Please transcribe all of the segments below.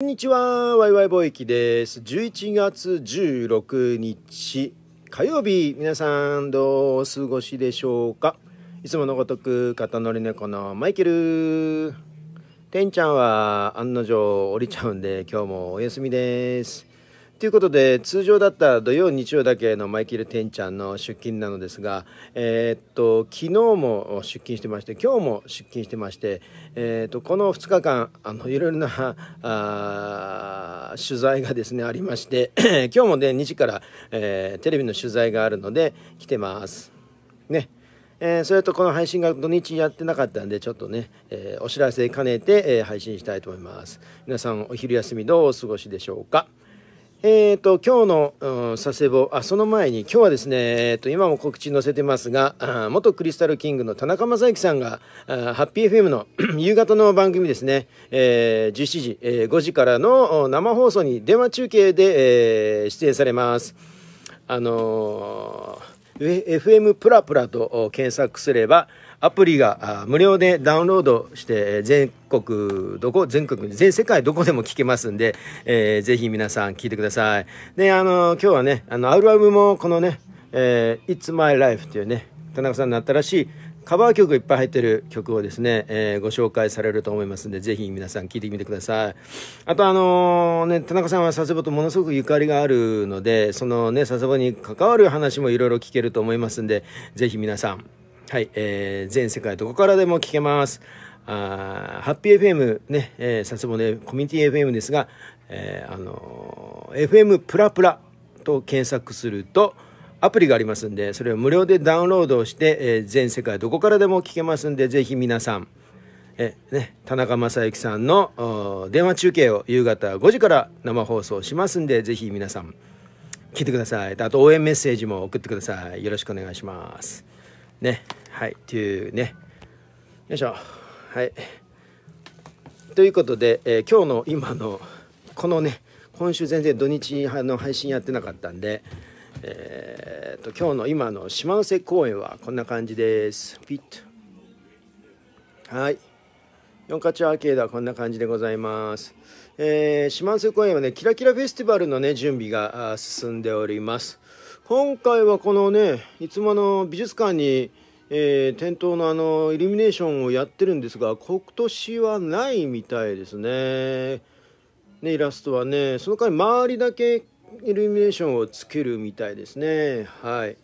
こんにちは、ワイワイ貿易です。11月16日火曜日、皆さんどうお過ごしでしょうかいつものごとく、肩乗り猫のマイケル。てんちゃんは案の定降りちゃうんで、今日もお休みです。ということで通常だったら土曜日曜だけのマイケル・テンちゃんの出勤なのですが、えー、っと昨日も出勤してまして今日も出勤してまして、えー、っとこの2日間あのいろいろな取材がですねありまして 今日もね2時から、えー、テレビの取材があるので来てます。ねえー、それとこの配信が土日やってなかったんでちょっとね、えー、お知らせ兼ねて、えー、配信したいと思います皆さんお昼休みどうお過ごしでしょうかえーと、今日の、佐世保あその前に今日はですね、えーと、今も告知載せてますが元クリスタルキングの田中正之さんがあハッピー FM の 夕方の番組ですね、えー、17時、えー、5時からの生放送に電話中継で、えー、出演されます。あのー、FM プラプラと検索すれば、アプリが無料でダウンロードして全国どこ全国全世界どこでも聴けますんで、えー、ぜひ皆さん聴いてくださいであの今日はねあのアルバムもこのね「えー、It's My Life」っていうね田中さんになったらしいカバー曲いっぱい入ってる曲をですね、えー、ご紹介されると思いますんで、ぜひ皆さん聴いてみてください。あとあのね、田中さんは佐世保とものすごくゆかりがあるので、そのね、佐世保に関わる話もいろいろ聞けると思いますんで、ぜひ皆さん、はい、えー、全世界どこからでも聞けます。あハッピー FM ね、えー、サツボでコミュニティ FM ですが、えー、あのー、FM プラプラと検索すると、アプリがありますんで、それを無料でダウンロードして、えー、全世界どこからでも聞けますんで、ぜひ皆さん、えね、田中正幸さんの電話中継を夕方5時から生放送しますんで、ぜひ皆さん、聞いてください。あと応援メッセージも送ってください。よろしくお願いします。ね。はいというねよいしょはいということで、えー、今日の今のこのね今週全然土日の配信やってなかったんでえー、っと今日の今の島瀬公園はこんな感じですピッとはい四カチアーケードはこんな感じでございます。えー、島津公園はね、キラキラフェスティバルのね、準備が進んでおります。今回はこのね、いつもの美術館にえー、店頭のあのイルミネーションをやってるんですが今年はないみたいですねねイラストはねその代わり周りだけイルミネーションをつけるみたいですねはい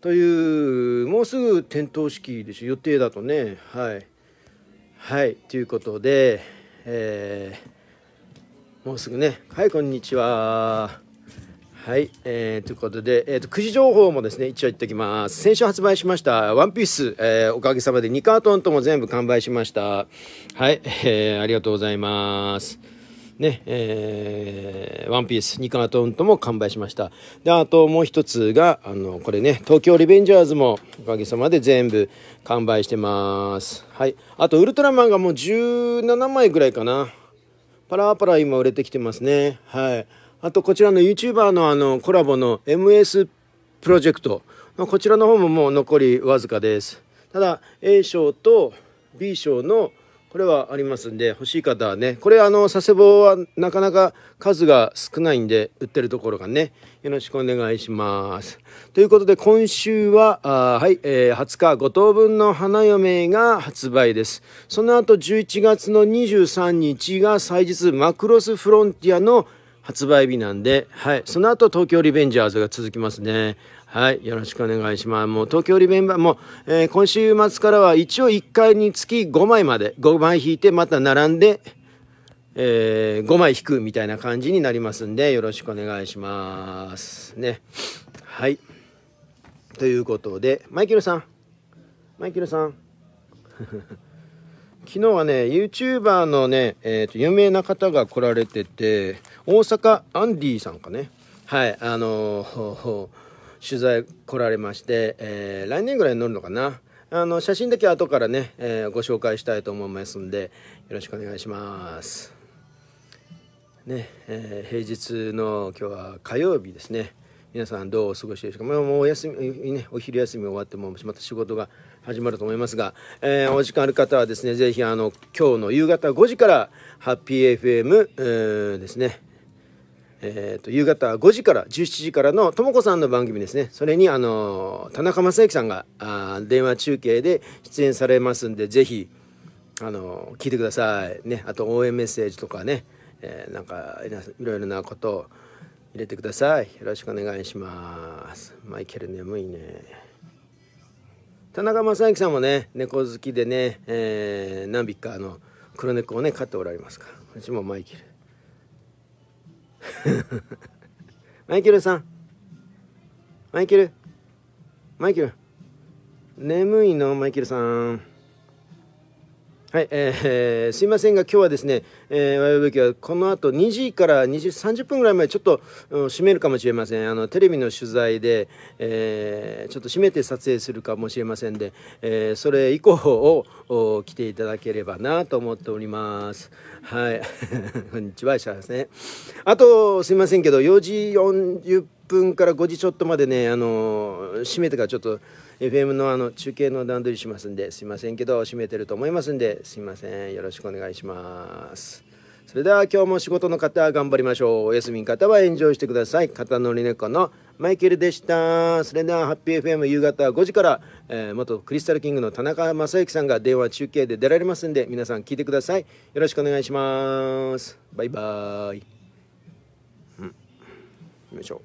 というもうすぐ点灯式でしょ予定だとねはいはいということでえー、もうすぐねはいこんにちははい、えー、ということで、えーと、9時情報もですね一応言っておきます先週発売しました「ワンピース、えー、おかげさまで2カートンとも全部完売しましたはい、えー、ありがとうございますねえー、ワンピース2カートンとも完売しましたであともう一つがあのこれね東京リベンジャーズもおかげさまで全部完売してますはいあとウルトラマンがもう17枚ぐらいかなパラパラ今売れてきてますねはいあとこちらの YouTuber のあのコラボの MS プロジェクトこちらの方ももう残りわずかですただ A 賞と B 賞のこれはありますんで欲しい方はねこれあの佐世保はなかなか数が少ないんで売ってるところがねよろしくお願いしますということで今週はあはい、えー、20日5等分の花嫁が発売ですその後11月の23日が祭日マクロスフロンティアの発売日なんで、はい、その後東京リベンジャーズが続きますね。はい、よろしくお願いします。もう東京リベンバーも、えー、今週末からは一応1回につき5枚まで、5枚引いてまた並んで、えー、5枚引くみたいな感じになりますんで、よろしくお願いします。ね。はい。ということで、マイケルさん。マイケルさん。昨日はね、YouTuber のね、えっ、ー、と、有名な方が来られてて、大阪アンディさんかね。はい、あのー、取材来られまして、えー、来年ぐらいに乗るのかな。あの、写真だけ後からね、えご紹介したいと思いますんで、よろしくお願いします。ね、え平日の今日は火曜日ですね。皆さんどうお過ごしでしょうか。もうお休み、ね、お昼休み終わっても、また仕事が始まると思いますが、えー、お時間ある方はですね、ぜひあの、今日の夕方5時から、ハッピー FM、えー、ですね、えーと、夕方5時から17時からのともこさんの番組ですねそれにあの田中正幸さんがあ電話中継で出演されますんでぜひあの聞いてくださいねあと応援メッセージとかね、えー、なんかいろいろなことを入れてくださいよろしくお願いしますマイケル眠いね田中正幸さんもね猫好きでね、えー、何匹かあの黒猫をね飼っておられますからうちもマイケル マイケルさんマイケルマイケル眠いのマイケルさんはい、えー、すいませんが今日はですね、えー、我々べきはこの後2時から2時30分ぐらい前ちょっと、うん、閉めるかもしれませんあのテレビの取材で、えー、ちょっと閉めて撮影するかもしれませんで、えー、それ以降を来ていただければなと思っておりますはい こんにちは石原ですねあとすいませんけど4時40分から5時ちょっとまでねあの閉めてからちょっと FM のあの中継の段取りしますんですいませんけど閉めてると思いますんですいませんよろしくお願いしますそれでは今日も仕事の方は頑張りましょうお休み方は炎上してください肩乗り猫のマイケルでしたそれではハッピー FM 夕方5時から、えー、元クリスタルキングの田中正之さんが電話中継で出られますんで皆さん聞いてくださいよろしくお願いしますバイバーイうん行きましょう